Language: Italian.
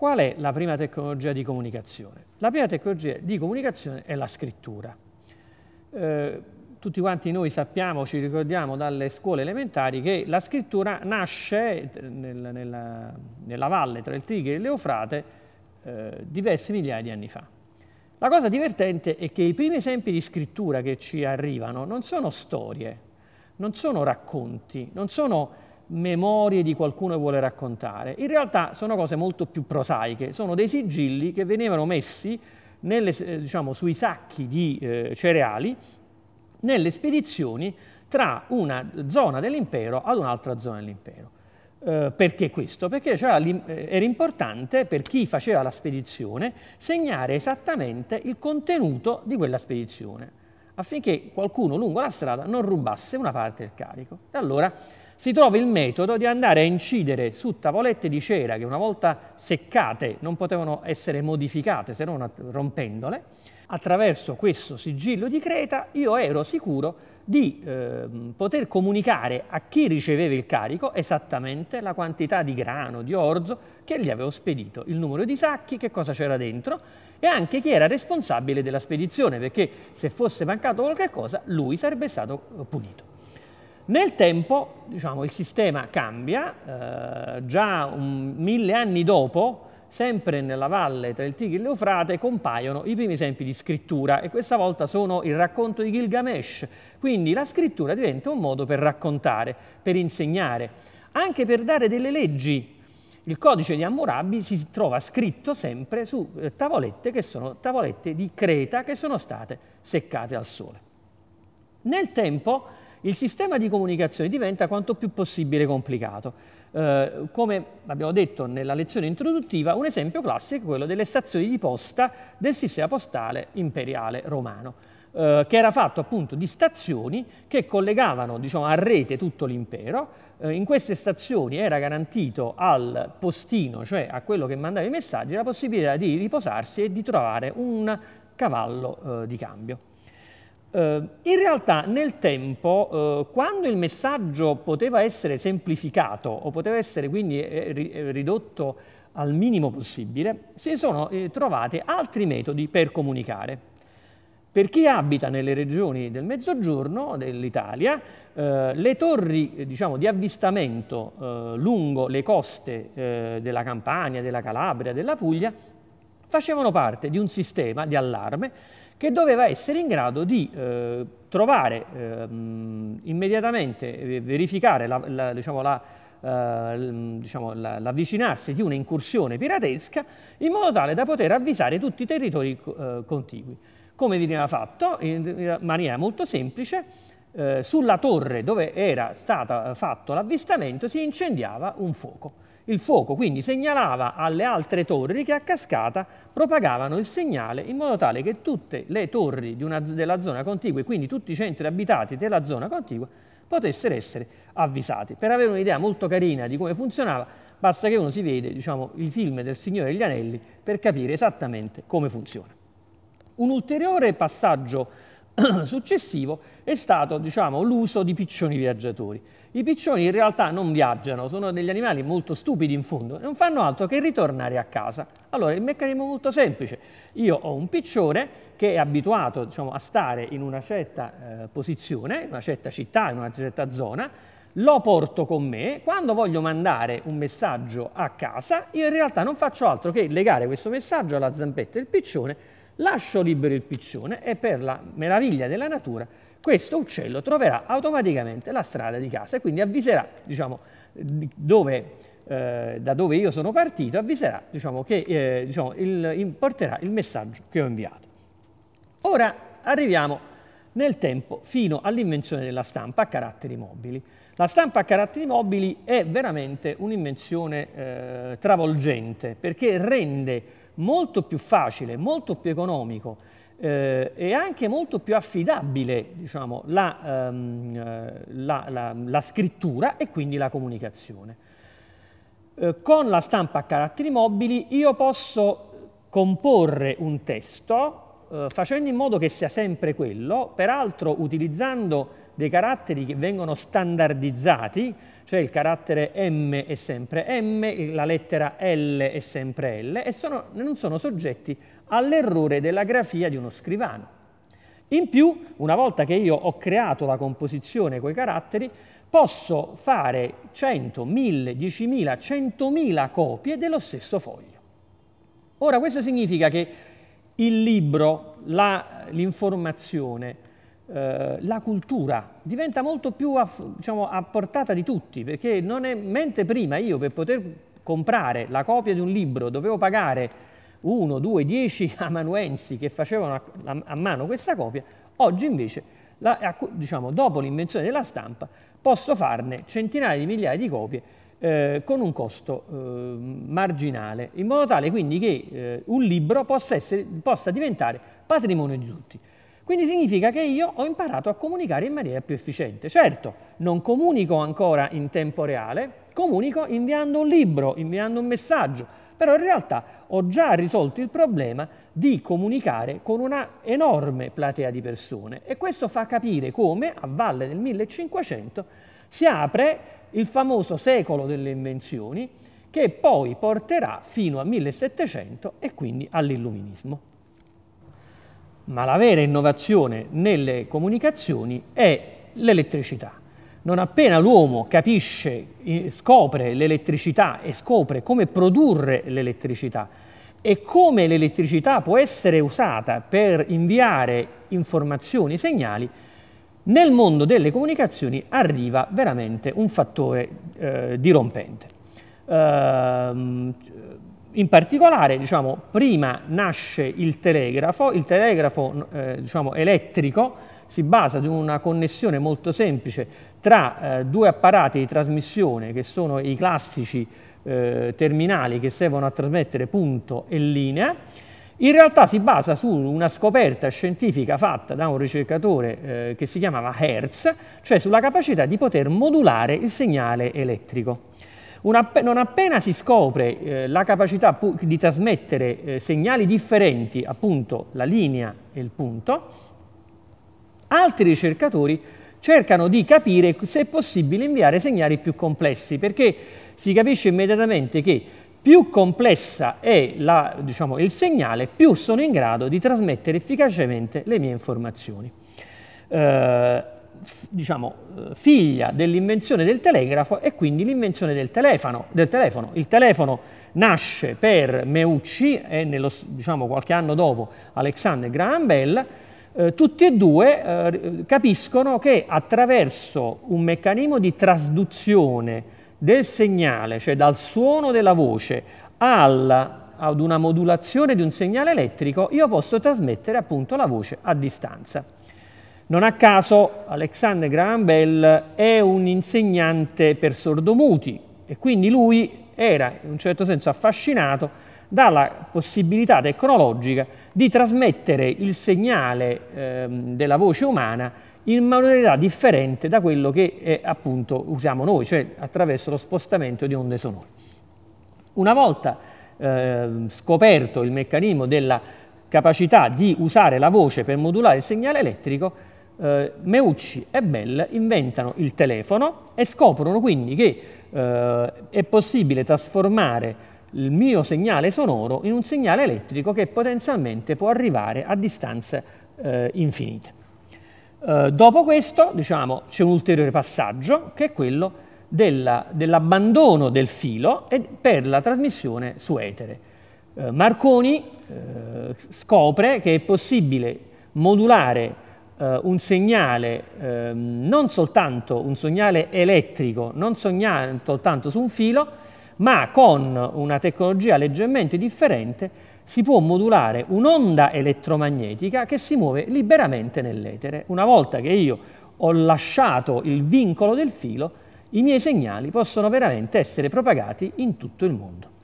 Qual è la prima tecnologia di comunicazione? La prima tecnologia di comunicazione è la scrittura. Eh, tutti quanti noi sappiamo, ci ricordiamo dalle scuole elementari, che la scrittura nasce eh, nel, nella, nella, valle tra il Tigre e l'Eufrate eh, diverse migliaia di anni fa. La cosa divertente è che i primi esempi di scrittura che ci arrivano non sono storie, non sono racconti, non sono memorie di qualcuno che vuole raccontare. In realtà sono cose molto più prosaiche, sono dei sigilli che venivano messi nelle, eh, diciamo, sui sacchi di eh, cereali nelle spedizioni tra una zona dell'impero ad un'altra zona dell'impero. Eh, perché questo? Perché eh, era importante per chi faceva la spedizione segnare esattamente il contenuto di quella spedizione affinché qualcuno lungo la strada non rubasse una parte del carico. E allora si trova il metodo di andare a incidere su tavolette di cera che una volta seccate non potevano essere modificate se non rompendole. Attraverso questo sigillo di Creta io ero sicuro di eh, poter comunicare a chi riceveva il carico esattamente la quantità di grano, di orzo che gli avevo spedito, il numero di sacchi, che cosa c'era dentro e anche chi era responsabile della spedizione, perché se fosse mancato qualcosa lui sarebbe stato eh, punito. Nel tempo diciamo, il sistema cambia, eh, già un, mille anni dopo, sempre nella valle tra il Tigri e l'Eufrate, compaiono i primi esempi di scrittura e questa volta sono il racconto di Gilgamesh. Quindi la scrittura diventa un modo per raccontare, per insegnare, anche per dare delle leggi. Il codice di Hammurabi si trova scritto sempre su eh, tavolette che sono tavolette di creta che sono state seccate al sole. Nel tempo il sistema di comunicazione diventa quanto più possibile complicato. Eh, come abbiamo detto nella lezione introduttiva, un esempio classico è quello delle stazioni di posta del sistema postale imperiale romano, eh, che era fatto appunto di stazioni che collegavano diciamo, a rete tutto l'impero. Eh, in queste stazioni era garantito al postino, cioè a quello che mandava i messaggi, la possibilità di riposarsi e di trovare un cavallo eh, di cambio. Eh, in realtà nel tempo, eh, quando il messaggio poteva essere semplificato o poteva essere quindi eh, ridotto al minimo possibile, si sono trovati altri metodi per comunicare. Per chi abita nelle regioni del mezzogiorno dell'Italia, le torri diciamo, di avvistamento lungo le coste della Campania, della Calabria, della Puglia, facevano parte di un sistema di allarme che doveva essere in grado di eh, trovare ehm, eh, immediatamente, verificare la, la, diciamo, la, eh, diciamo, l'avvicinarsi di un'incursione piratesca in modo tale da poter avvisare tutti i territori eh, contigui. Come veniva fatto? In maniera molto semplice, eh, sulla torre dove era stato eh, fatto l'avvistamento si incendiava un fuoco il fuoco, quindi segnalava alle altre torri che a cascata propagavano il segnale in modo tale che tutte le torri una, della zona contigua, e quindi tutti i centri abitati della zona contigua, potessero essere avvisati. Per avere un'idea molto carina di come funzionava, basta che uno si vede diciamo, il film del Signore degli Anelli per capire esattamente come funziona. Un ulteriore passaggio successivo è stato diciamo, l'uso di piccioni viaggiatori. I piccioni in realtà non viaggiano, sono degli animali molto stupidi in fondo, non fanno altro che ritornare a casa. Allora il meccanismo è molto semplice, io ho un piccione che è abituato diciamo, a stare in una certa eh, posizione, in una certa città, in una certa zona, lo porto con me, quando voglio mandare un messaggio a casa, io in realtà non faccio altro che legare questo messaggio alla zampetta del piccione lascio libero il piccione e per la meraviglia della natura questo uccello troverà automaticamente la strada di casa e quindi avviserà diciamo, dove, eh, da dove io sono partito, avviserà diciamo, che eh, diciamo, il, porterà il messaggio che ho inviato. Ora arriviamo nel tempo fino all'invenzione della stampa a caratteri mobili. La stampa a caratteri mobili è veramente un'invenzione eh, travolgente perché rende molto più facile, molto più economico eh, e anche molto più affidabile diciamo, la, ehm, eh, la, la, la scrittura e quindi la comunicazione. Eh, con la stampa a caratteri mobili io posso comporre un testo eh, facendo in modo che sia sempre quello, peraltro utilizzando dei caratteri che vengono standardizzati, cioè il carattere M è sempre M, la lettera L è sempre L, e sono, non sono soggetti all'errore della grafia di uno scrivano. In più, una volta che io ho creato la composizione con i caratteri, posso fare 100, 1000, 10.000, 100.000 copie dello stesso foglio. Ora, questo significa che il libro, l'informazione, eh, la cultura diventa molto più a, diciamo, a portata di tutti, perché è, mentre prima io per poter comprare la copia di un libro dovevo pagare uno, due, dieci amanuensi che facevano a, a, a mano questa copia, oggi invece, la, diciamo, dopo l'invenzione della stampa, posso farne centinaia di migliaia di copie eh, con un costo eh, marginale, in modo tale quindi che eh, un libro possa, essere, possa diventare patrimonio di tutti. Quindi significa che io ho imparato a comunicare in maniera più efficiente. Certo, non comunico ancora in tempo reale, comunico inviando un libro, inviando un messaggio, però in realtà ho già risolto il problema di comunicare con una enorme platea di persone e questo fa capire come a valle del 1500 si apre il famoso secolo delle invenzioni che poi porterà fino al 1700 e quindi all'illuminismo ma la vera innovazione nelle comunicazioni è l'elettricità. Non appena l'uomo capisce, scopre l'elettricità e scopre come produrre l'elettricità e come l'elettricità può essere usata per inviare informazioni, segnali, nel mondo delle comunicazioni arriva veramente un fattore eh, dirompente. Uh, in particolare, diciamo, prima nasce il telegrafo, il telegrafo eh, diciamo, elettrico si basa su una connessione molto semplice tra eh, due apparati di trasmissione che sono i classici eh, terminali che servono a trasmettere punto e linea. In realtà si basa su una scoperta scientifica fatta da un ricercatore eh, che si chiamava Hertz, cioè sulla capacità di poter modulare il segnale elettrico. App non appena si scopre eh, la capacità di trasmettere eh, segnali differenti, appunto la linea e il punto, altri ricercatori cercano di capire se è possibile inviare segnali più complessi, perché si capisce immediatamente che più complessa è la, diciamo, il segnale, più sono in grado di trasmettere efficacemente le mie informazioni. Eh, diciamo, eh, figlia dell'invenzione del telegrafo e quindi l'invenzione del telefono, del telefono. Il telefono nasce per Meucci e nello, diciamo, qualche anno dopo Alexander Graham Bell, eh, tutti e due eh, capiscono che attraverso un meccanismo di trasduzione del segnale, cioè dal suono della voce al, ad una modulazione di un segnale elettrico, io posso trasmettere appunto la voce a distanza. Non a caso Alexander Graham Bell è un insegnante per sordomuti e quindi lui era in un certo senso affascinato dalla possibilità tecnologica di trasmettere il segnale eh, della voce umana in modalità differente da quello che eh, appunto usiamo noi, cioè attraverso lo spostamento di onde sonore. Una volta eh, scoperto il meccanismo della capacità di usare la voce per modulare il segnale elettrico, eh, Meucci e Bell inventano il telefono e scoprono quindi che eh, è possibile trasformare il mio segnale sonoro in un segnale elettrico che potenzialmente può arrivare a distanze eh, infinite. Eh, dopo questo, diciamo, c'è un ulteriore passaggio che è quello dell'abbandono del filo per la trasmissione su etere. Eh, Marconi eh, scopre che è possibile modulare eh, un segnale, eh, non soltanto un segnale elettrico, non soltanto su un filo, ma con una tecnologia leggermente differente si può modulare un'onda elettromagnetica che si muove liberamente nell'etere. Una volta che io ho lasciato il vincolo del filo, i miei segnali possono veramente essere propagati in tutto il mondo.